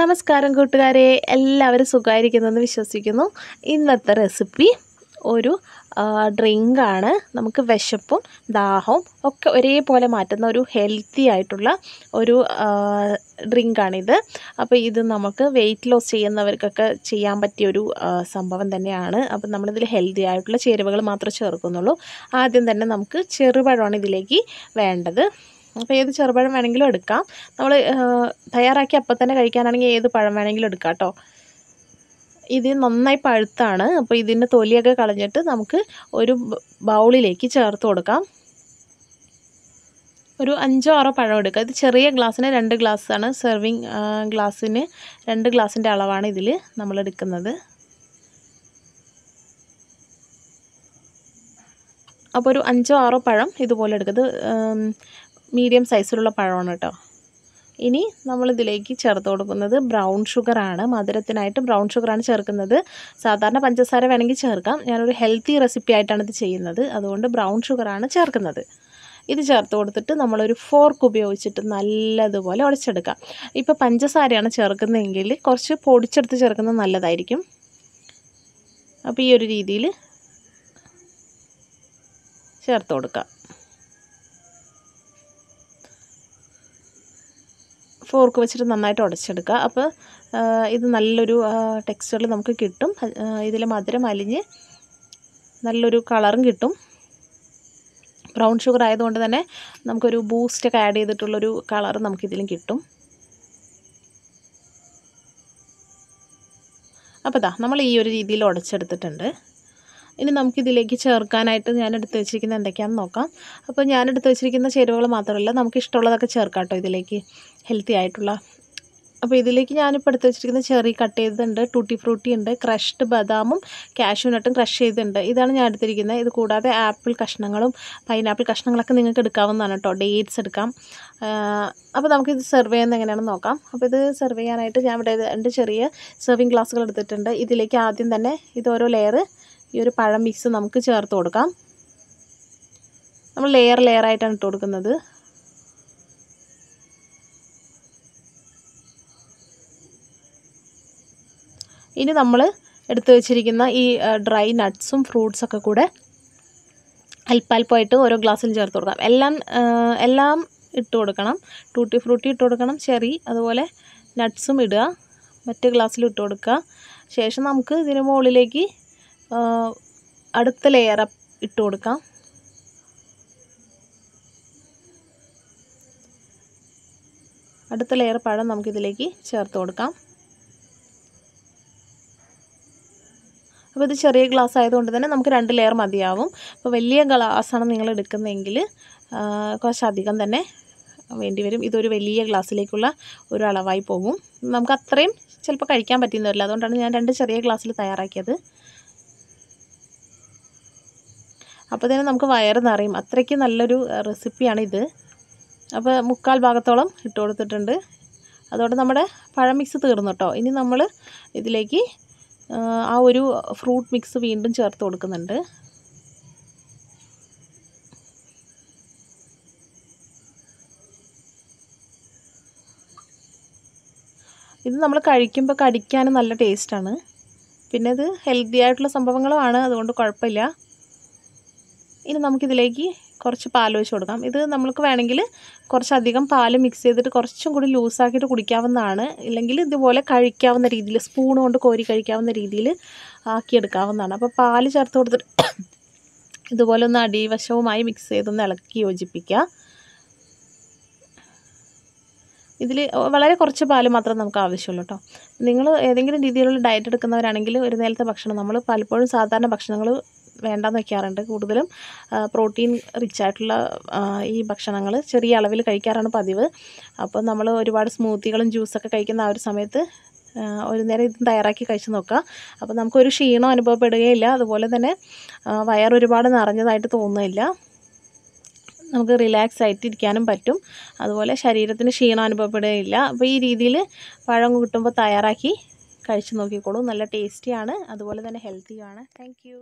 നമസ്കാരം കൂട്ടുകാരെ എല്ലാവരും സുഖമായിരിക്കുന്നതെന്ന് വിശ്വസിക്കുന്നു ഇന്നത്തെ റെസിപ്പി ഒരു ഡ്രിങ്കാണ് നമുക്ക് വിശപ്പും ദാഹവും ഒക്കെ ഒരേപോലെ മാറ്റുന്ന ഒരു ഹെൽത്തി ആയിട്ടുള്ള ഒരു ഡ്രിങ്കാണിത് അപ്പോൾ ഇത് നമുക്ക് വെയിറ്റ് ലോസ് ചെയ്യുന്നവർക്കൊക്കെ ചെയ്യാൻ പറ്റിയ ഒരു സംഭവം തന്നെയാണ് അപ്പോൾ നമ്മളിതിൽ ഹെൽത്തി ആയിട്ടുള്ള ചേരുവകൾ മാത്രമേ ചേർക്കുന്നുള്ളൂ ആദ്യം തന്നെ നമുക്ക് ചെറുപഴമാണ് ഇതിലേക്ക് വേണ്ടത് അപ്പോൾ ഏത് ചെറുപഴം വേണമെങ്കിലും എടുക്കാം നമ്മൾ തയ്യാറാക്കി അപ്പം തന്നെ കഴിക്കാനാണെങ്കിൽ ഏത് പഴം വേണമെങ്കിലും എടുക്കാം കേട്ടോ ഇത് നന്നായി പഴുത്താണ് അപ്പോൾ ഇതിൻ്റെ തൊലിയൊക്കെ കളഞ്ഞിട്ട് നമുക്ക് ഒരു ബൗളിലേക്ക് ചേർത്ത് കൊടുക്കാം ഒരു അഞ്ചോ ആറോ പഴം എടുക്കുക ഇത് ചെറിയ ഗ്ലാസ്സിന് രണ്ട് ഗ്ലാസ്സാണ് സെർവിങ് ഗ്ലാസ്സിന് രണ്ട് ഗ്ലാസ്സിൻ്റെ അളവാണ് ഇതിൽ നമ്മൾ എടുക്കുന്നത് അപ്പോൾ ഒരു അഞ്ചോ ആറോ പഴം ഇതുപോലെ എടുക്കുക മീഡിയം സൈസിലുള്ള പഴമാണ് കേട്ടോ ഇനി നമ്മളിതിലേക്ക് ചേർത്ത് കൊടുക്കുന്നത് ബ്രൗൺ ഷുഗറാണ് മധുരത്തിനായിട്ട് ബ്രൗൺ ഷുഗറാണ് ചേർക്കുന്നത് സാധാരണ പഞ്ചസാര വേണമെങ്കിൽ ചേർക്കാം ഞാനൊരു ഹെൽത്തി റെസിപ്പി ആയിട്ടാണ് ഇത് ചെയ്യുന്നത് അതുകൊണ്ട് ബ്രൗൺ ഷുഗറാണ് ചേർക്കുന്നത് ഇത് ചേർത്ത് കൊടുത്തിട്ട് നമ്മളൊരു ഫോർക്ക് ഉപയോഗിച്ചിട്ട് നല്ലതുപോലെ ഉടച്ചെടുക്കാം ഇപ്പോൾ പഞ്ചസാരയാണ് ചേർക്കുന്നതെങ്കിൽ കുറച്ച് പൊടിച്ചെടുത്ത് ചേർക്കുന്നത് നല്ലതായിരിക്കും അപ്പോൾ ഈ ഒരു രീതിയിൽ ചേർത്ത് കൊടുക്കാം ഫോർക്ക് വെച്ചിട്ട് നന്നായിട്ട് ഉടച്ചെടുക്കുക അപ്പോൾ ഇത് നല്ലൊരു ടെക്സ്ചറിൽ നമുക്ക് കിട്ടും ഇതിൽ മധുരം അലിഞ്ഞ് നല്ലൊരു കളറും കിട്ടും ബ്രൗൺ ഷുഗർ ആയതുകൊണ്ട് തന്നെ നമുക്കൊരു ബൂസ്റ്റൊക്കെ ആഡ് ചെയ്തിട്ടുള്ളൊരു കളറും നമുക്കിതിലും കിട്ടും അപ്പോൾ ഇതാ നമ്മൾ ഈ ഒരു രീതിയിൽ ഉടച്ചെടുത്തിട്ടുണ്ട് ഇനി നമുക്കിതിലേക്ക് ചേർക്കാനായിട്ട് ഞാൻ എടുത്ത് വെച്ചിരിക്കുന്ന എന്തൊക്കെയാണെന്ന് നോക്കാം അപ്പോൾ ഞാൻ എടുത്ത് വെച്ചിരിക്കുന്ന ചേരുവകൾ മാത്രമല്ല നമുക്ക് ഇഷ്ടമുള്ളതൊക്കെ ചേർക്കാം കേട്ടോ ഇതിലേക്ക് ഹെൽത്തി ആയിട്ടുള്ള അപ്പോൾ ഇതിലേക്ക് ഞാനിപ്പോൾ എടുത്ത് വെച്ചിരിക്കുന്ന ചെറി കട്ട് ചെയ്തിട്ടുണ്ട് ടൂട്ടി ഫ്രൂട്ടി ഉണ്ട് ക്രഷ്ഡ് ബദാമും കാഷ്യൂ നട്ടും ക്രഷ് ചെയ്തിട്ടുണ്ട് ഇതാണ് ഞാൻ എടുത്തിരിക്കുന്നത് ഇത് കൂടാതെ ആപ്പിൾ കഷ്ണങ്ങളും പൈനാപ്പിൾ കഷ്ണങ്ങളൊക്കെ നിങ്ങൾക്ക് എടുക്കാവുന്നതാണ് കേട്ടോ ഡേറ്റ്സ് എടുക്കാം അപ്പോൾ നമുക്കിത് സെർവ് ചെയ്യുന്നത് എങ്ങനെയാണെന്ന് നോക്കാം അപ്പോൾ ഇത് സെർവ് ചെയ്യാനായിട്ട് ഞാൻ ഇവിടെ രണ്ട് ചെറിയ സെർവിങ് ഗ്ലാസ്സുകൾ എടുത്തിട്ടുണ്ട് ഇതിലേക്ക് ആദ്യം തന്നെ ഇത് ഓരോ ലെയർ ഈ ഒരു പഴം മിക്സ് നമുക്ക് ചേർത്ത് കൊടുക്കാം നമ്മൾ ലെയർ ലെയർ ആയിട്ടാണ് ഇട്ട് കൊടുക്കുന്നത് ഇനി നമ്മൾ എടുത്തു വെച്ചിരിക്കുന്ന ഈ ഡ്രൈ നട്ട്സും ഫ്രൂട്ട്സൊക്കെ കൂടെ അല്പാൽപ്പമായിട്ട് ഓരോ ഗ്ലാസ്സിൽ ചേർത്ത് കൊടുക്കാം എല്ലാം എല്ലാം ഇട്ട് കൊടുക്കണം ടൂട്ടി ഫ്രൂട്ടി ഇട്ട് കൊടുക്കണം ചെറി അതുപോലെ നട്ട്സും ഇടുക മറ്റ് ഗ്ലാസ്സിൽ ഇട്ട് കൊടുക്കുക ശേഷം നമുക്ക് ഇതിന് മുകളിലേക്ക് അടുത്ത ലെയർ ഇട്ട് കൊടുക്കാം അടുത്ത ലെയർ പഴം നമുക്കിതിലേക്ക് ചേർത്ത് കൊടുക്കാം അപ്പോൾ ഇത് ചെറിയ ഗ്ലാസ് ആയതുകൊണ്ട് തന്നെ നമുക്ക് രണ്ട് ലെയർ മതിയാവും അപ്പോൾ വലിയ ഗ്ലാസ്സാണ് നിങ്ങൾ എടുക്കുന്നതെങ്കിൽ കുറച്ച് അധികം തന്നെ വേണ്ടി വരും ഇതൊരു വലിയ ഗ്ലാസ്സിലേക്കുള്ള ഒരു അളവായി പോകും നമുക്ക് അത്രയും ചിലപ്പോൾ കഴിക്കാൻ പറ്റുന്നവരില്ല അതുകൊണ്ടാണ് ഞാൻ രണ്ട് ചെറിയ ഗ്ലാസ്സിൽ തയ്യാറാക്കിയത് അപ്പോൾ തന്നെ നമുക്ക് വയറ് നിറയും അത്രയ്ക്ക് നല്ലൊരു റെസിപ്പിയാണിത് അപ്പോൾ മുക്കാൽ ഭാഗത്തോളം ഇട്ട് കൊടുത്തിട്ടുണ്ട് അതോടെ നമ്മുടെ പഴം മിക്സ് തീർന്നു കേട്ടോ ഇനി നമ്മൾ ഇതിലേക്ക് ആ ഒരു ഫ്രൂട്ട് മിക്സ് വീണ്ടും ചേർത്ത് കൊടുക്കുന്നുണ്ട് ഇത് നമ്മൾ കഴിക്കുമ്പോൾ കടിക്കാനും നല്ല ടേസ്റ്റാണ് പിന്നെ ഇത് ഹെൽത്തി ആയിട്ടുള്ള സംഭവങ്ങളുമാണ് അതുകൊണ്ട് കുഴപ്പമില്ല ഇനി നമുക്കിതിലേക്ക് കുറച്ച് പാൽ ഒഴിച്ച് കൊടുക്കാം ഇത് നമ്മൾക്ക് വേണമെങ്കിൽ കുറച്ചധികം പാൽ മിക്സ് ചെയ്തിട്ട് കുറച്ചും കൂടി ലൂസാക്കിയിട്ട് കുടിക്കാവുന്നതാണ് ഇല്ലെങ്കിൽ ഇതുപോലെ കഴിക്കാവുന്ന രീതിയിൽ സ്പൂൺ കൊണ്ട് കോരി കഴിക്കാവുന്ന രീതിയിൽ ആക്കിയെടുക്കാവുന്നതാണ് അപ്പോൾ പാൽ ചേർത്ത് കൊടുത്തിട്ട് ഇതുപോലെ ഒന്ന് അടിവശവുമായി മിക്സ് ചെയ്തൊന്ന് ഇളക്കി യോജിപ്പിക്കുക ഇതിൽ വളരെ കുറച്ച് പാൽ മാത്രം നമുക്ക് ആവശ്യമുള്ളൂ കേട്ടോ നിങ്ങൾ ഏതെങ്കിലും രീതിയിലുള്ള ഡയറ്റ് എടുക്കുന്നവരാണെങ്കിൽ ഒരു നേരത്തെ ഭക്ഷണം നമ്മൾ പലപ്പോഴും സാധാരണ ഭക്ഷണങ്ങൾ വേണ്ടെന്ന് വെക്കാറുണ്ട് കൂടുതലും പ്രോട്ടീൻ റിച്ച് ആയിട്ടുള്ള ഈ ഭക്ഷണങ്ങൾ ചെറിയ അളവിൽ കഴിക്കാറാണ് പതിവ് അപ്പോൾ നമ്മൾ ഒരുപാട് സ്മൂത്തികളും ജ്യൂസൊക്കെ കഴിക്കുന്ന ആ ഒരു സമയത്ത് ഒരു നേരം ഇതും തയ്യാറാക്കി കഴിച്ചു നോക്കുക അപ്പോൾ നമുക്കൊരു ക്ഷീണം അനുഭവപ്പെടുകയില്ല അതുപോലെ തന്നെ വയർ ഒരുപാട് നിറഞ്ഞതായിട്ട് തോന്നുന്നില്ല നമുക്ക് റിലാക്സ് ആയിട്ടിരിക്കാനും പറ്റും അതുപോലെ ശരീരത്തിന് ക്ഷീണം അനുഭവപ്പെടുകയില്ല അപ്പോൾ ഈ രീതിയിൽ പഴം കിട്ടുമ്പോൾ തയ്യാറാക്കി കഴിച്ചു നോക്കിക്കോളൂ നല്ല ടേസ്റ്റിയാണ് അതുപോലെ തന്നെ ഹെൽത്തിയാണ് താങ്ക്